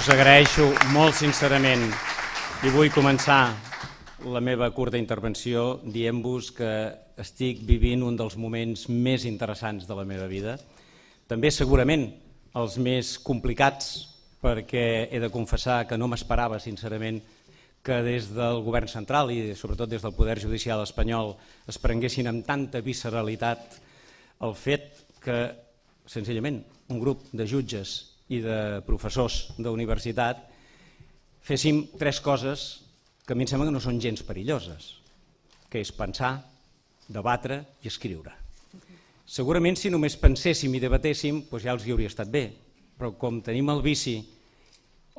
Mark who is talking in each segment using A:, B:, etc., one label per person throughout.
A: us agraeixo molt sincerament i vull començar la meva curta intervenció dient-vos que estic vivint un dels moments més interessants de la meva vida, també segurament els més complicats perquè he de confessar que no m'esperava sincerament que des del govern central i sobretot des del poder judicial espanyol es prenguessin amb tanta visceralitat el fet que senzillament un grup de jutges i de professors d'universitat féssim tres coses que a mi em sembla que no són gens perilloses, que és pensar, debatre i escriure. Segurament si només penséssim i debatéssim doncs ja els hi hauria estat bé, però com tenim el vici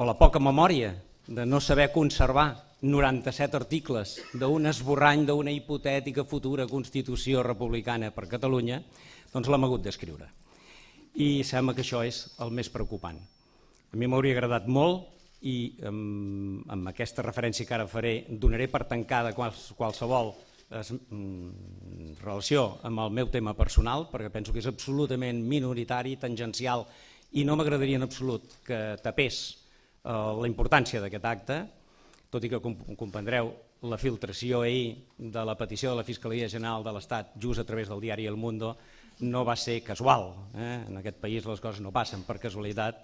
A: o la poca memòria de no saber conservar 97 articles d'un esborrany d'una hipotètica futura Constitució republicana per Catalunya, doncs l'hem hagut d'escriure i sembla que això és el més preocupant. A mi m'hauria agradat molt i amb, amb aquesta referència que ara faré donaré per tancada quals, qualsevol es, mm, relació amb el meu tema personal perquè penso que és absolutament minoritari, tangencial i no m'agradaria en absolut que tapés eh, la importància d'aquest acte, tot i que com, comprendreu la filtració ahir de la petició de la Fiscalia General de l'Estat just a través del diari El Mundo no va ser casual. Eh? En aquest país les coses no passen per casualitat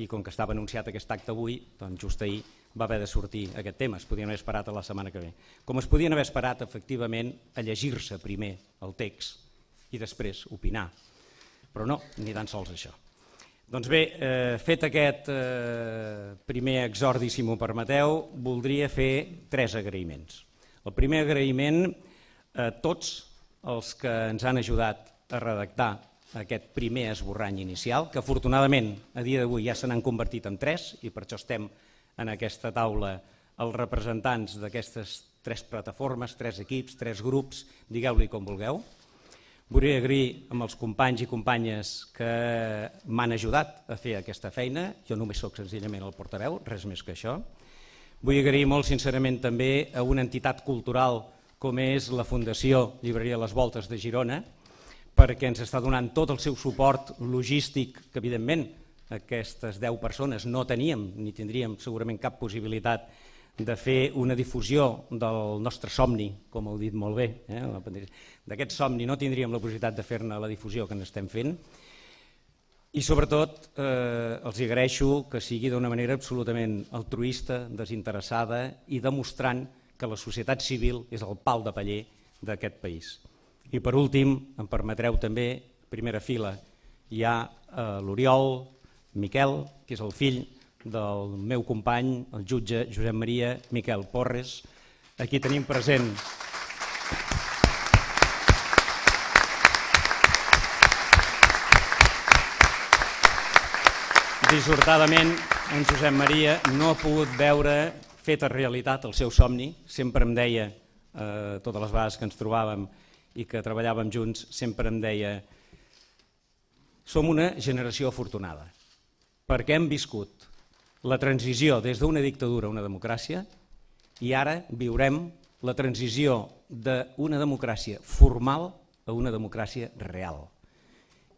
A: i com que estava anunciat aquest acte avui, doncs just ahir va haver de sortir aquest tema, es podien haver esperat a la setmana que ve. Com es podien haver esperat efectivament a llegir-se primer el text i després opinar. Però no, ni tan sols això. Doncs bé, eh, fet aquest eh, primer exordi, si m'ho permeteu, voldria fer tres agraïments. El primer agraïment a tots els que ens han ajudat a redactar aquest primer esborrany inicial, que afortunadament a dia d'avui ja se n'han convertit en tres i per això estem en aquesta taula els representants d'aquestes tres plataformes, tres equips, tres grups, digueu-li com vulgueu. Vull agrair amb els companys i companyes que m'han ajudat a fer aquesta feina. Jo només sóc senzillament el portaveu, res més que això. Vull agrair molt sincerament també a una entitat cultural com és la Fundació Llibreria Les Voltes de Girona, perquè ens està donant tot el seu suport logístic, que evidentment aquestes 10 persones no teníem ni tindríem segurament cap possibilitat de fer una difusió del nostre somni, com heu dit molt bé, eh? d'aquest somni no tindríem la possibilitat de fer-ne la difusió que n'estem fent, i sobretot eh, els agraeixo que sigui d'una manera absolutament altruista, desinteressada i demostrant que la societat civil és el pal de paller d'aquest país. I per últim, em permetreu també, primera fila, hi ha eh, l'Oriol Miquel, que és el fill del meu company, el jutge Josep Maria Miquel Porres. Aquí tenim present Dissortadament, en Josep Maria no ha pogut veure feta realitat el seu somni. Sempre em deia, eh, totes les vegades que ens trobàvem, i que treballàvem junts sempre em deia som una generació afortunada perquè hem viscut la transició des d'una dictadura a una democràcia i ara viurem la transició d'una democràcia formal a una democràcia real.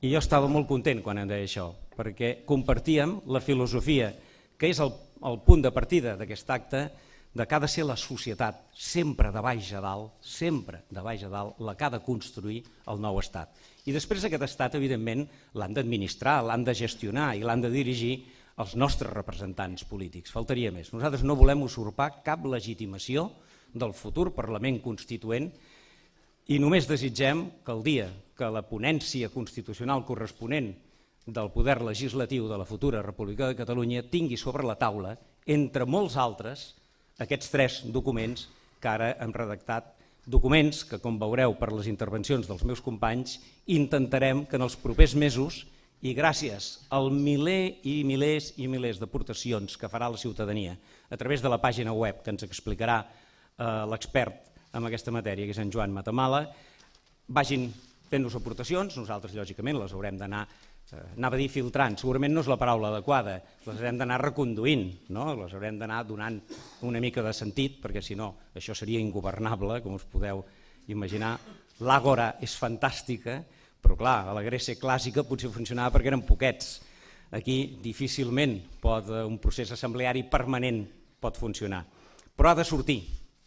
A: I jo estava molt content quan em deia això, perquè compartíem la filosofia, que és el, el punt de partida d'aquest acte, de que ha de ser la societat, sempre de baix a dalt, sempre de baix a dalt, la que ha de construir el nou Estat. I després aquest Estat, evidentment, l'han d'administrar, l'han de gestionar i l'han de dirigir els nostres representants polítics. Faltaria més. Nosaltres no volem usurpar cap legitimació del futur Parlament Constituent i només desitgem que el dia que la ponència constitucional corresponent del poder legislatiu de la futura República de Catalunya tingui sobre la taula, entre molts altres, aquests tres documents que ara hem redactat, documents que, com veureu per les intervencions dels meus companys, intentarem que en els propers mesos i gràcies al miler i milers i milers d'aportacions que farà la ciutadania a través de la pàgina web que ens explicarà eh, l'expert en aquesta matèria, que és en Joan Matamala, vagin fent-nos aportacions, nosaltres lògicament les haurem d'anar Eh, anava a dir filtrant, segurament no és la paraula adequada, les haurem d'anar reconduint, no? les haurem d'anar donant una mica de sentit, perquè si no això seria ingovernable, com us podeu imaginar. L'àgora és fantàstica, però clar, a la Grècia clàssica potser funcionava perquè eren poquets. Aquí difícilment pot, eh, un procés assembleari permanent pot funcionar, però ha de sortir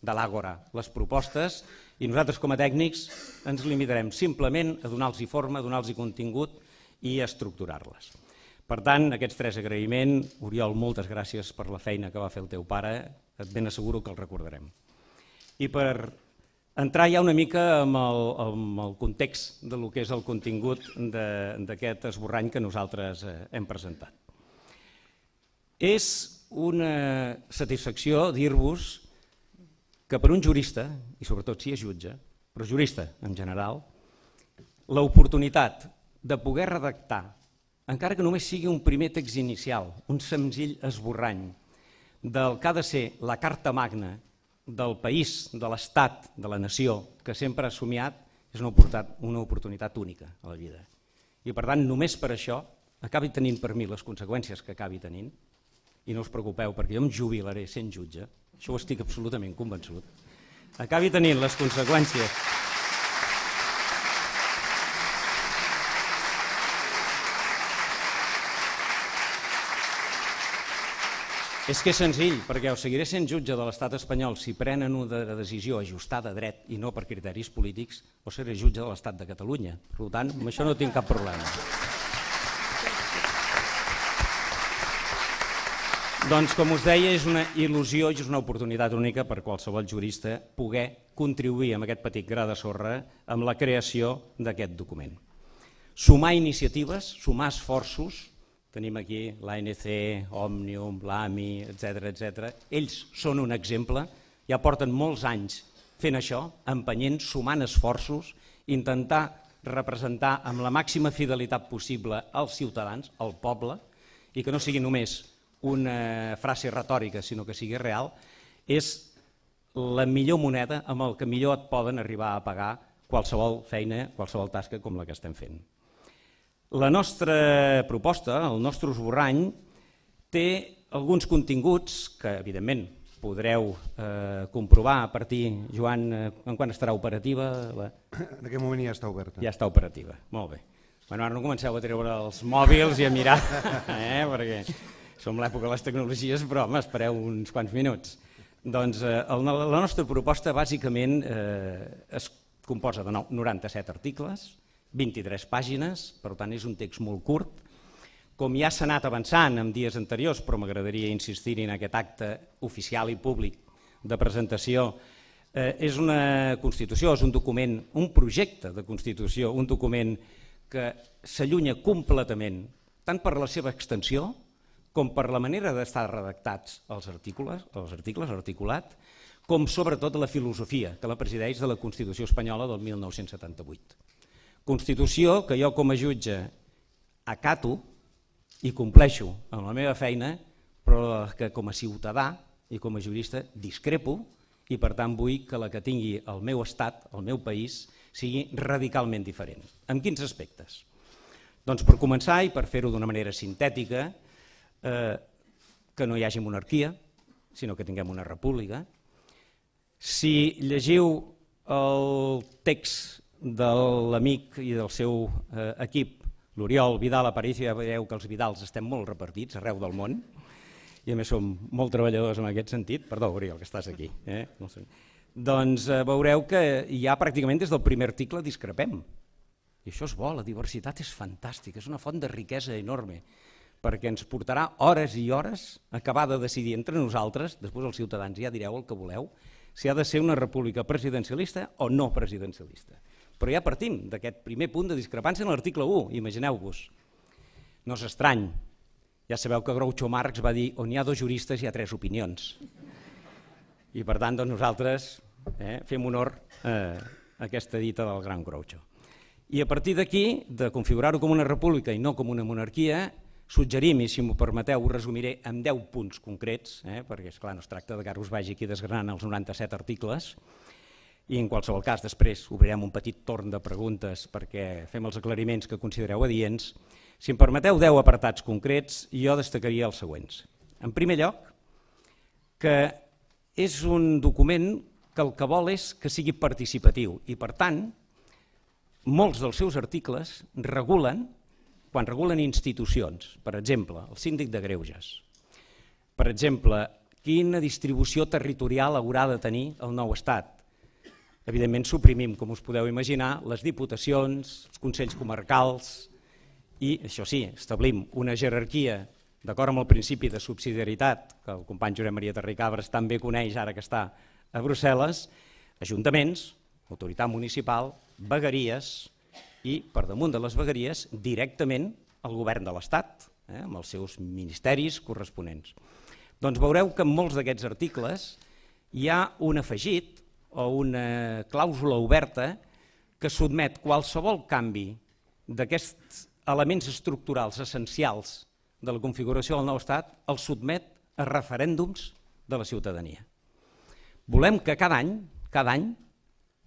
A: de l'àgora les propostes i nosaltres com a tècnics ens limitarem simplement a donar-los forma, a donar-los contingut, i estructurar-les. Per tant, aquests tres agraïments, Oriol, moltes gràcies per la feina que va fer el teu pare, et ben asseguro que el recordarem. I per entrar ja una mica en el, en el context de lo que és el contingut d'aquest esborrany que nosaltres eh, hem presentat. És una satisfacció dir-vos que per un jurista, i sobretot si és jutge, però jurista en general, l'oportunitat de poder redactar, encara que només sigui un primer text inicial, un senzill esborrany, del que ha de ser la carta magna del país, de l'estat, de la nació, que sempre ha somiat, és una oportunitat, una oportunitat única a la vida. I per tant, només per això, acabi tenint per mi les conseqüències que acabi tenint, i no us preocupeu perquè jo em jubilaré sent jutge, això ho estic absolutament convençut, acabi tenint les conseqüències És que és senzill, perquè o seguiré sent jutge de l'estat espanyol si prenen una decisió ajustada a dret i no per criteris polítics, o seré jutge de l'estat de Catalunya. Per tant, amb això no tinc cap problema. doncs, com us deia, és una il·lusió i és una oportunitat única per qualsevol jurista poder contribuir amb aquest petit gra de sorra amb la creació d'aquest document. Sumar iniciatives, sumar esforços, Tenim aquí l'ANC, Òmnium, l'AMI, etc etc. Ells són un exemple, ja porten molts anys fent això, empenyent, sumant esforços, intentar representar amb la màxima fidelitat possible als ciutadans, al poble, i que no sigui només una frase retòrica, sinó que sigui real, és la millor moneda amb el que millor et poden arribar a pagar qualsevol feina, qualsevol tasca com la que estem fent. La nostra proposta, el nostre esborrany, té alguns continguts que, evidentment, podreu eh, comprovar a partir, Joan, eh, en quan estarà operativa? La... En aquest moment ja està oberta. Ja està operativa, molt bé. Bueno, ara no comenceu a treure els mòbils i a mirar, eh? perquè som l'època de les tecnologies, però home, espereu uns quants minuts. Doncs eh, el, la nostra proposta bàsicament eh, es composa de 97 articles, 23 pàgines, per tant és un text molt curt. Com ja s'ha anat avançant en dies anteriors, però m'agradaria insistir en aquest acte oficial i públic de presentació, eh, és una Constitució, és un document, un projecte de Constitució, un document que s'allunya completament, tant per la seva extensió com per la manera d'estar redactats els articles, els articles articulat, com sobretot la filosofia que la presideix de la Constitució espanyola del 1978. Constitució que jo com a jutge acato i compleixo amb la meva feina, però que com a ciutadà i com a jurista discrepo i per tant vull que la que tingui el meu estat, el meu país, sigui radicalment diferent. En quins aspectes? Doncs per començar, i per fer-ho d'una manera sintètica, eh, que no hi hagi monarquia, sinó que tinguem una república. Si llegiu el text de l'amic i del seu eh, equip, l'Oriol Vidal París, ja veieu que els Vidals estem molt repartits arreu del món, i a més som molt treballadors en aquest sentit. Perdó, Oriol, que estàs aquí. Eh? No sé. Doncs eh, veureu que ja pràcticament des del primer article discrepem. I això és bo, la diversitat és fantàstica, és una font de riquesa enorme, perquè ens portarà hores i hores a acabar de decidir entre nosaltres, després els ciutadans ja direu el que voleu, si ha de ser una república presidencialista o no presidencialista. Però ja partim d'aquest primer punt de discrepància en l'article 1, imagineu-vos. No és estrany. Ja sabeu que Groucho Marx va dir on hi ha dos juristes hi ha tres opinions. I per tant doncs nosaltres eh, fem honor eh, a aquesta dita del gran Groucho. I a partir d'aquí, de configurar-ho com una república i no com una monarquia, suggerim, i si m'ho permeteu ho resumiré en 10 punts concrets, eh, perquè és clar no es tracta de que ara us vagi aquí desgranant els 97 articles, i en qualsevol cas, després obrirem un petit torn de preguntes perquè fem els aclariments que considereu adients. Si em permeteu 10 apartats concrets, jo destacaria els següents. En primer lloc, que és un document que el que vol és que sigui participatiu i, per tant, molts dels seus articles regulen, quan regulen institucions, per exemple, el síndic de Greuges, per exemple, quina distribució territorial haurà de tenir el nou estat, Evidentment suprimim, com us podeu imaginar, les diputacions, els consells comarcals i, això sí, establim una jerarquia d'acord amb el principi de subsidiarietat que el company Jure Maria Terricabres també coneix ara que està a Brussel·les, ajuntaments, autoritat municipal, vegueries i, per damunt de les vegueries, directament el govern de l'Estat, eh, amb els seus ministeris corresponents. Doncs veureu que en molts d'aquests articles hi ha un afegit o una clàusula oberta que sotmet qualsevol canvi d'aquests elements estructurals essencials de la configuració del nou estat, el sotmet a referèndums de la ciutadania. Volem que cada any, cada any,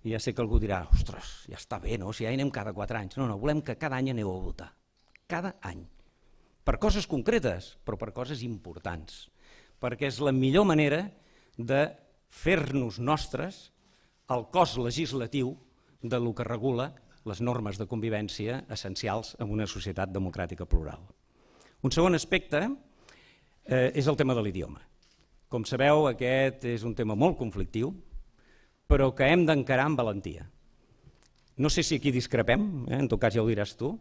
A: ja sé que algú dirà, ostres, ja està bé, no? si ja hi anem cada quatre anys. No, no, volem que cada any aneu a votar. Cada any. Per coses concretes, però per coses importants. Perquè és la millor manera de fer-nos nostres el cos legislatiu de lo que regula les normes de convivència essencials en una societat democràtica plural. Un segon aspecte eh, és el tema de l'idioma. Com sabeu, aquest és un tema molt conflictiu, però que hem d'encarar amb valentia. No sé si aquí discrepem, eh? en tot cas ja ho diràs tu,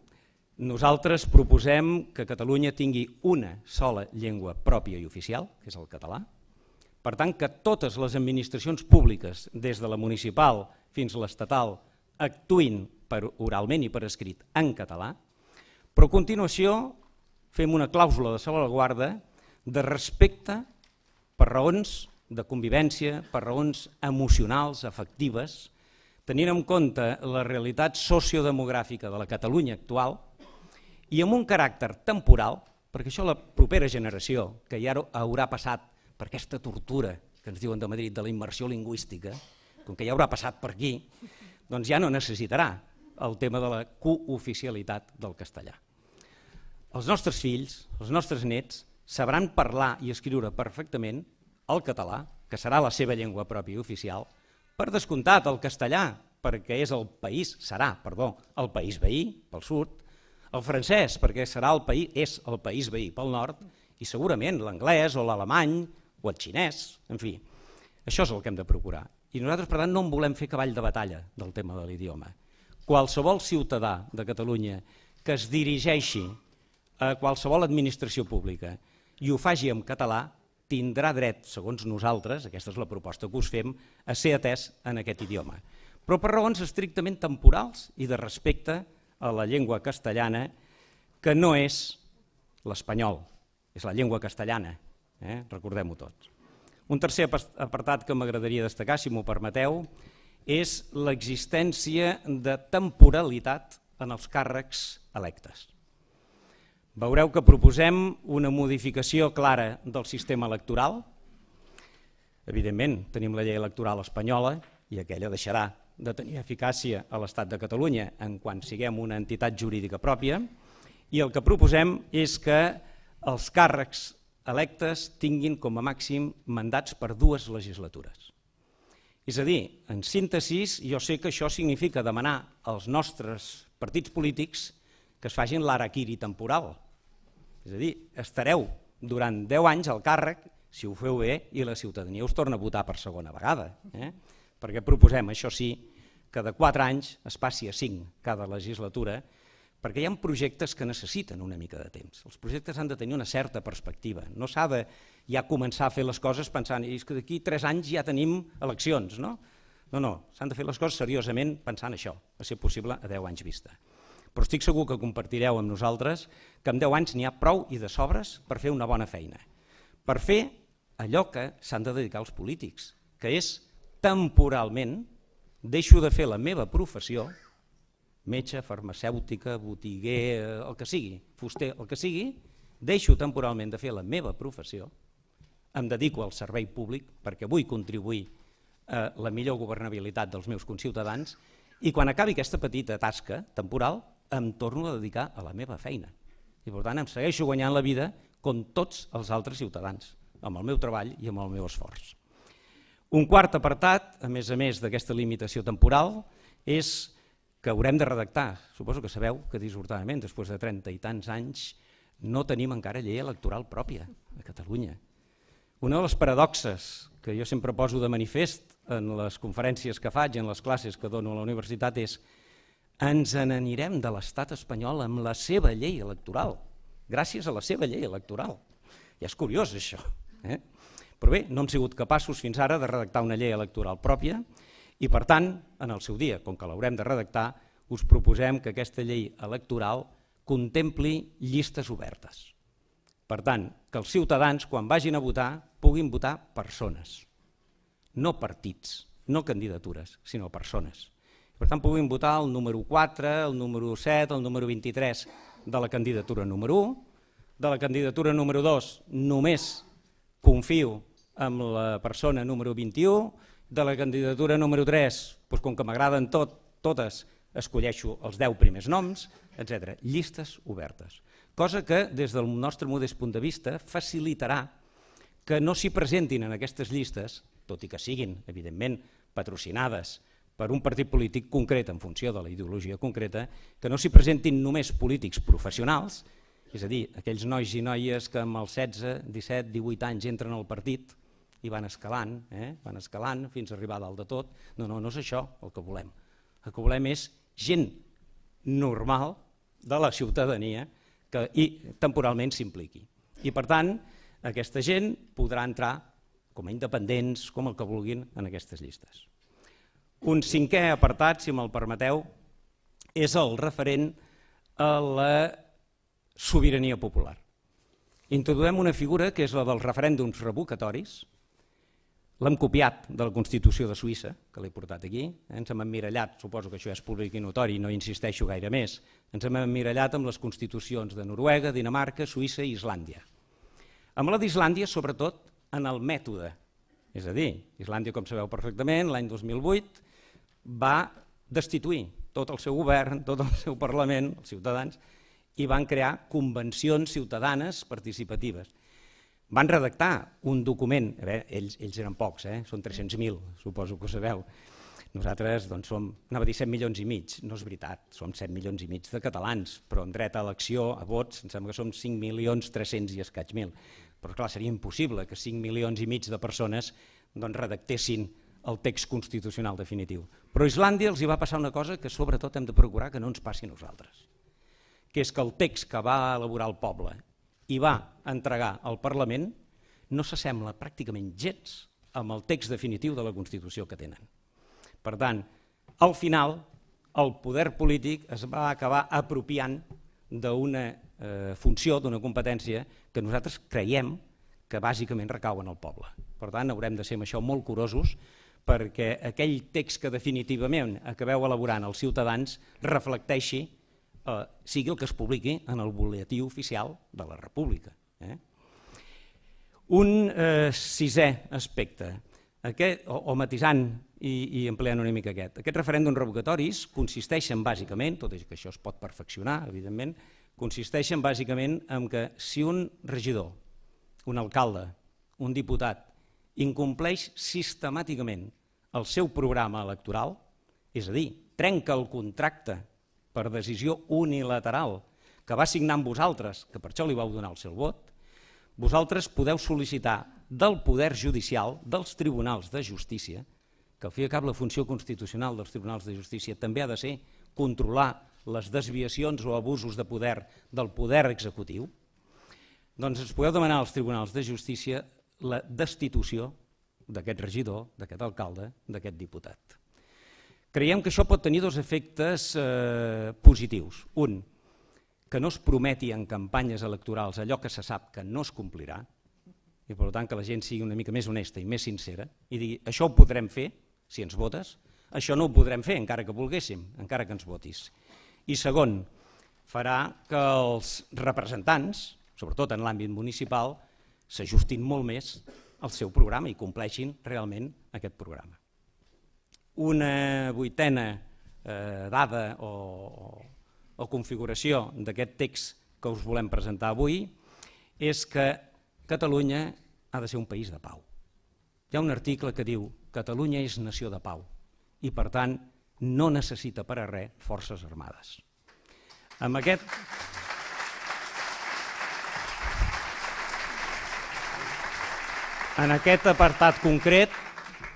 A: nosaltres proposem que Catalunya tingui una sola llengua pròpia i oficial, que és el català, per tant, que totes les administracions públiques, des de la municipal fins a l'estatal, actuïn per oralment i per escrit en català, però a continuació fem una clàusula de salvaguarda de respecte per raons de convivència, per raons emocionals, afectives, tenint en compte la realitat sociodemogràfica de la Catalunya actual i amb un caràcter temporal, perquè això la propera generació, que ja haurà passat per aquesta tortura que ens diuen de Madrid de la immersió lingüística, com que ja haurà passat per aquí, doncs ja no necessitarà el tema de la cooficialitat del castellà. Els nostres fills, els nostres nets, sabran parlar i escriure perfectament el català, que serà la seva llengua pròpia i oficial, per descomptat el castellà, perquè és el país, serà, perdó, el país veí, pel sud, el francès, perquè serà el país, és el país veí pel nord, i segurament l'anglès o l'alemany o el xinès, en fi. Això és el que hem de procurar. I nosaltres, per tant, no en volem fer cavall de batalla del tema de l'idioma. Qualsevol ciutadà de Catalunya que es dirigeixi a qualsevol administració pública i ho faci en català, tindrà dret, segons nosaltres, aquesta és la proposta que us fem, a ser atès en aquest idioma. Però per raons estrictament temporals i de respecte a la llengua castellana, que no és l'espanyol, és la llengua castellana, Eh? Recordem-ho tots. Un tercer apartat que m'agradaria destacar, si m'ho permeteu, és l'existència de temporalitat en els càrrecs electes. Veureu que proposem una modificació clara del sistema electoral. Evidentment, tenim la llei electoral espanyola i aquella deixarà de tenir eficàcia a l'Estat de Catalunya en quan siguem una entitat jurídica pròpia i el que proposem és que els càrrecs electes tinguin com a màxim mandats per dues legislatures. És a dir, en síntesis, jo sé que això significa demanar als nostres partits polítics que es facin l'araquiri temporal. És a dir, estareu durant 10 anys al càrrec, si ho feu bé, i la ciutadania us torna a votar per segona vegada. Eh? Perquè proposem, això sí, que de 4 anys es passi a 5 cada legislatura perquè hi ha projectes que necessiten una mica de temps. Els projectes han de tenir una certa perspectiva. No s'ha de ja començar a fer les coses pensant és que d'aquí tres anys ja tenim eleccions. No, no, no s'han de fer les coses seriosament pensant això, a ser possible a 10 anys vista. Però estic segur que compartireu amb nosaltres que amb 10 anys n'hi ha prou i de sobres per fer una bona feina, per fer allò que s'han de dedicar els polítics, que és temporalment deixo de fer la meva professió metge, farmacèutica, botiguer, eh, el que sigui, fuster, el que sigui, deixo temporalment de fer la meva professió, em dedico al servei públic perquè vull contribuir a la millor governabilitat dels meus conciutadans i quan acabi aquesta petita tasca temporal em torno a dedicar a la meva feina. I per tant em segueixo guanyant la vida com tots els altres ciutadans, amb el meu treball i amb el meu esforç. Un quart apartat, a més a més d'aquesta limitació temporal, és que haurem de redactar. Suposo que sabeu que disortadament, després de 30 i tants anys, no tenim encara llei electoral pròpia a Catalunya. Una de les paradoxes que jo sempre poso de manifest en les conferències que faig, en les classes que dono a la universitat, és ens n'anirem de l'estat espanyol amb la seva llei electoral, gràcies a la seva llei electoral. I és curiós això. Eh? Però bé, no hem sigut capaços fins ara de redactar una llei electoral pròpia, i per tant, en el seu dia, com que l'haurem de redactar, us proposem que aquesta llei electoral contempli llistes obertes. Per tant, que els ciutadans, quan vagin a votar, puguin votar persones, no partits, no candidatures, sinó persones. Per tant, puguin votar el número 4, el número 7, el número 23 de la candidatura número 1, de la candidatura número 2 només confio amb la persona número 21, de la candidatura número 3, doncs com que m'agraden tot, totes, escolleixo els 10 primers noms, etc. Llistes obertes. Cosa que, des del nostre modest punt de vista, facilitarà que no s'hi presentin en aquestes llistes, tot i que siguin, evidentment, patrocinades per un partit polític concret en funció de la ideologia concreta, que no s'hi presentin només polítics professionals, és a dir, aquells nois i noies que amb els 16, 17, 18 anys entren al partit, i van escalant, eh? van escalant fins a arribar a dalt de tot. No, no, no és això el que volem. El que volem és gent normal de la ciutadania que i temporalment s'impliqui. I per tant, aquesta gent podrà entrar com a independents, com el que vulguin, en aquestes llistes. Un cinquè apartat, si me'l permeteu, és el referent a la sobirania popular. Introduem una figura que és la dels referèndums revocatoris, L'hem copiat de la Constitució de Suïssa, que l'he portat aquí, ens hem emmirallat, suposo que això és públic i notori, no insisteixo gaire més, ens hem emmirallat amb les constitucions de Noruega, Dinamarca, Suïssa i Islàndia. Amb la d'Islàndia, sobretot, en el mètode. És a dir, Islàndia, com sabeu perfectament, l'any 2008 va destituir tot el seu govern, tot el seu Parlament, els ciutadans, i van crear convencions ciutadanes participatives van redactar un document, a veure, ells, ells eren pocs, eh? són 300.000, suposo que ho sabeu, nosaltres doncs, som, anava a dir 7 milions i mig, no és veritat, som 7 milions i mig de catalans, però en dret a elecció, a vots, em sembla que som 5 milions 300 i escaig mil. Però clar, seria impossible que 5 milions i mig de persones doncs, redactessin el text constitucional definitiu. Però a Islàndia els hi va passar una cosa que sobretot hem de procurar que no ens passi a nosaltres, que és que el text que va elaborar el poble i va entregar al Parlament no s'assembla pràcticament gens amb el text definitiu de la Constitució que tenen. Per tant, al final, el poder polític es va acabar apropiant d'una eh, funció, d'una competència que nosaltres creiem que bàsicament recau en el poble. Per tant, haurem de ser amb això molt curosos perquè aquell text que definitivament acabeu elaborant els ciutadans reflecteixi eh, sigui el que es publiqui en el boletí oficial de la República. Eh? Un eh, sisè aspecte, aquest, o, o matisant i, i ampliant una mica aquest. Aquests referèndums revocatoris consisteixen bàsicament, tot i que això es pot perfeccionar, evidentment, consisteixen bàsicament en que si un regidor, un alcalde, un diputat, incompleix sistemàticament el seu programa electoral, és a dir, trenca el contracte per decisió unilateral que va signar amb vosaltres, que per això li vau donar el seu vot, vosaltres podeu sol·licitar del poder judicial, dels tribunals de justícia, que al fi i cap la funció constitucional dels tribunals de justícia també ha de ser controlar les desviacions o abusos de poder del poder executiu, doncs ens podeu demanar als tribunals de justícia la destitució d'aquest regidor, d'aquest alcalde, d'aquest diputat. Creiem que això pot tenir dos efectes eh, positius. Un, que no es prometi en campanyes electorals allò que se sap que no es complirà, i per tant que la gent sigui una mica més honesta i més sincera, i digui això ho podrem fer si ens votes, això no ho podrem fer encara que volguéssim, encara que ens votis. I segon, farà que els representants, sobretot en l'àmbit municipal, s'ajustin molt més al seu programa i compleixin realment aquest programa una vuitena eh, dada o, o, o configuració d'aquest text que us volem presentar avui és que Catalunya ha de ser un país de pau. Hi ha un article que diu Catalunya és nació de pau i per tant no necessita per a res forces armades. Amb aquest... En aquest apartat concret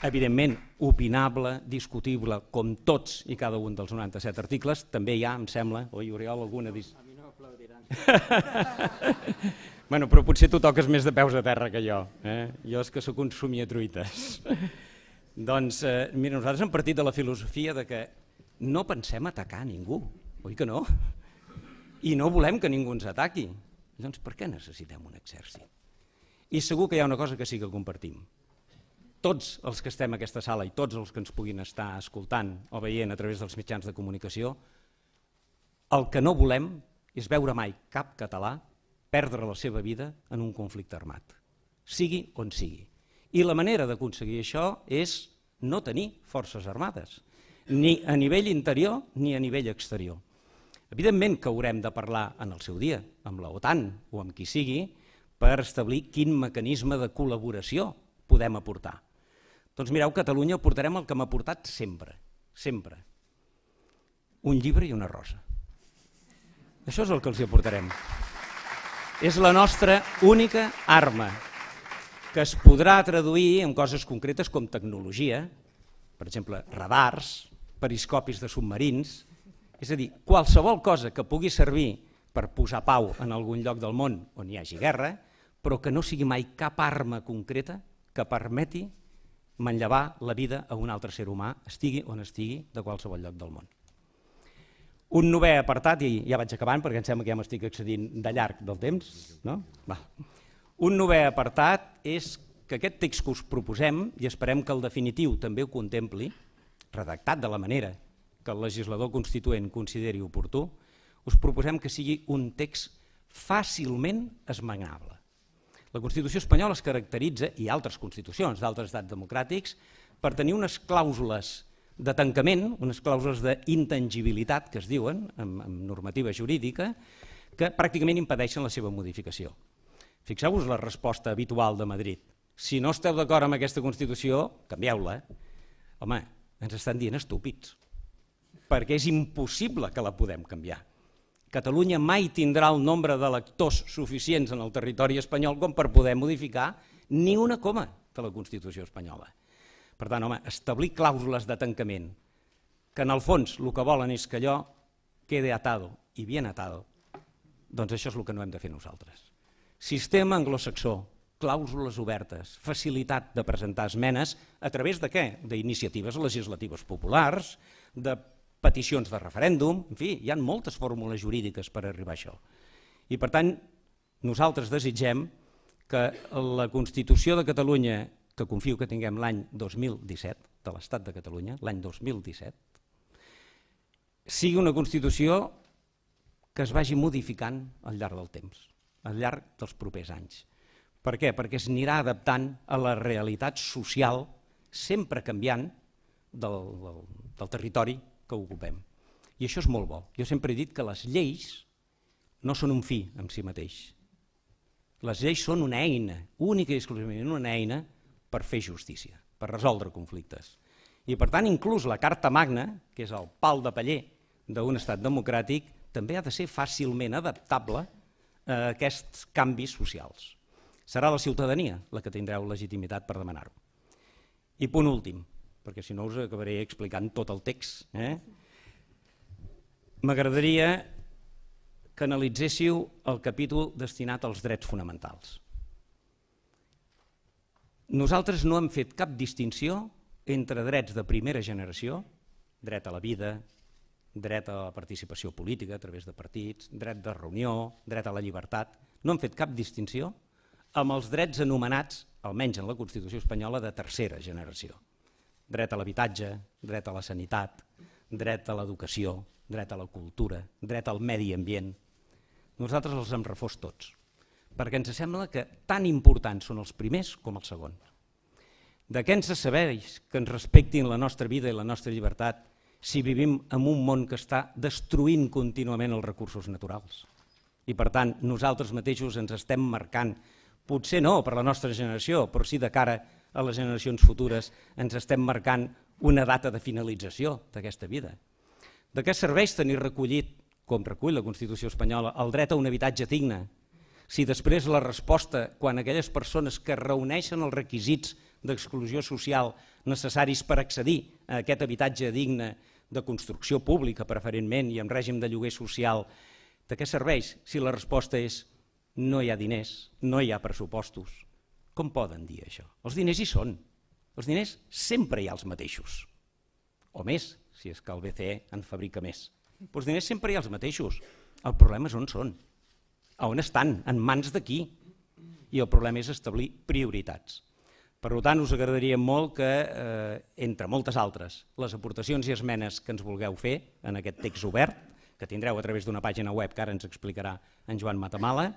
A: evidentment opinable, discutible, com tots i cada un dels 97 articles. També hi ha, em sembla, oi, Oriol, alguna... Dis... No, a mi no m'aplaudiran. bueno, però potser tu toques més de peus a terra que jo. Eh? Jo és que sóc un somia truites. doncs, eh, mira, nosaltres hem partit de la filosofia de que no pensem atacar ningú, oi que no? I no volem que ningú ens ataqui. Doncs per què necessitem un exèrcit? I segur que hi ha una cosa que sí que compartim, tots els que estem a aquesta sala i tots els que ens puguin estar escoltant o veient a través dels mitjans de comunicació, el que no volem és veure mai cap català perdre la seva vida en un conflicte armat, sigui on sigui. I la manera d'aconseguir això és no tenir forces armades, ni a nivell interior ni a nivell exterior. Evidentment que haurem de parlar en el seu dia, amb la OTAN o amb qui sigui, per establir quin mecanisme de col·laboració podem aportar. Doncs mireu, Catalunya ho portarem el que m'ha portat sempre, sempre. Un llibre i una rosa. Això és el que els hi aportarem. És la nostra única arma, que es podrà traduir en coses concretes com tecnologia, per exemple, radars, periscopis de submarins, és a dir, qualsevol cosa que pugui servir per posar pau en algun lloc del món on hi hagi guerra, però que no sigui mai cap arma concreta que permeti manllevar la vida a un altre ser humà, estigui on estigui, de qualsevol lloc del món. Un novè apartat, i ja vaig acabant perquè em sembla que ja m'estic excedint de llarg del temps, no? Va. un novè apartat és que aquest text que us proposem, i esperem que el definitiu també ho contempli, redactat de la manera que el legislador constituent consideri oportú, us proposem que sigui un text fàcilment esmanable. La Constitució espanyola es caracteritza, i altres constitucions d'altres estats democràtics, per tenir unes clàusules de tancament, unes clàusules d'intangibilitat, que es diuen, amb, amb normativa jurídica, que pràcticament impedeixen la seva modificació. Fixeu-vos la resposta habitual de Madrid. Si no esteu d'acord amb aquesta Constitució, canvieu-la. Home, ens estan dient estúpids, perquè és impossible que la podem canviar. Catalunya mai tindrà el nombre de lectors suficients en el territori espanyol com per poder modificar ni una coma de la Constitució espanyola. Per tant, home, establir clàusules de tancament, que en el fons el que volen és que allò quede atado i bien atado, doncs això és el que no hem de fer nosaltres. Sistema anglosaxó, clàusules obertes, facilitat de presentar esmenes a través de què? D'iniciatives legislatives populars, de peticions de referèndum, en fi, hi ha moltes fórmules jurídiques per arribar a això. I per tant, nosaltres desitgem que la Constitució de Catalunya, que confio que tinguem l'any 2017, de l'Estat de Catalunya, l'any 2017, sigui una Constitució que es vagi modificant al llarg del temps, al llarg dels propers anys. Per què? Perquè es anirà adaptant a la realitat social, sempre canviant, del, del, del territori que ocupem. I això és molt bo. Jo sempre he dit que les lleis no són un fi en si mateix. Les lleis són una eina, única i exclusivament una eina per fer justícia, per resoldre conflictes. I per tant, inclús la Carta Magna, que és el pal de paller d'un estat democràtic, també ha de ser fàcilment adaptable a aquests canvis socials. Serà la ciutadania la que tindreu legitimitat per demanar-ho. I punt últim, perquè si no us acabaré explicant tot el text. Eh? M'agradaria que analitzéssiu el capítol destinat als drets fonamentals. Nosaltres no hem fet cap distinció entre drets de primera generació, dret a la vida, dret a la participació política a través de partits, dret de reunió, dret a la llibertat, no hem fet cap distinció amb els drets anomenats, almenys en la Constitució espanyola, de tercera generació dret a l'habitatge, dret a la sanitat, dret a l'educació, dret a la cultura, dret al medi ambient. Nosaltres els hem refós tots, perquè ens sembla que tan importants són els primers com els segons. De què ens sabeix que ens respectin la nostra vida i la nostra llibertat si vivim en un món que està destruint contínuament els recursos naturals? I per tant, nosaltres mateixos ens estem marcant, potser no per la nostra generació, però sí de cara a a les generacions futures ens estem marcant una data de finalització d'aquesta vida. De què serveix tenir recollit, com recull la Constitució espanyola, el dret a un habitatge digne, si després la resposta, quan aquelles persones que reuneixen els requisits d'exclusió social necessaris per accedir a aquest habitatge digne de construcció pública, preferentment, i amb règim de lloguer social, de què serveix si la resposta és no hi ha diners, no hi ha pressupostos? Com poden dir això? Els diners hi són. Els diners sempre hi ha els mateixos. O més, si és que el BCE en fabrica més. Però els diners sempre hi ha els mateixos. El problema és on són. A on estan? En mans de qui? I el problema és establir prioritats. Per tant, us agradaria molt que, eh, entre moltes altres, les aportacions i esmenes que ens vulgueu fer en aquest text obert, que tindreu a través d'una pàgina web que ara ens explicarà en Joan Matamala,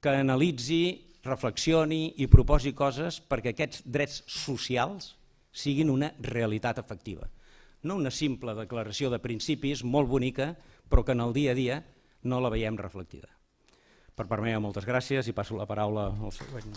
A: que analitzi reflexioni i proposi coses perquè aquests drets socials siguin una realitat efectiva. No una simple declaració de principis molt bonica, però que en el dia a dia no la veiem reflectida. Per part meva, moltes gràcies i passo la paraula al següent.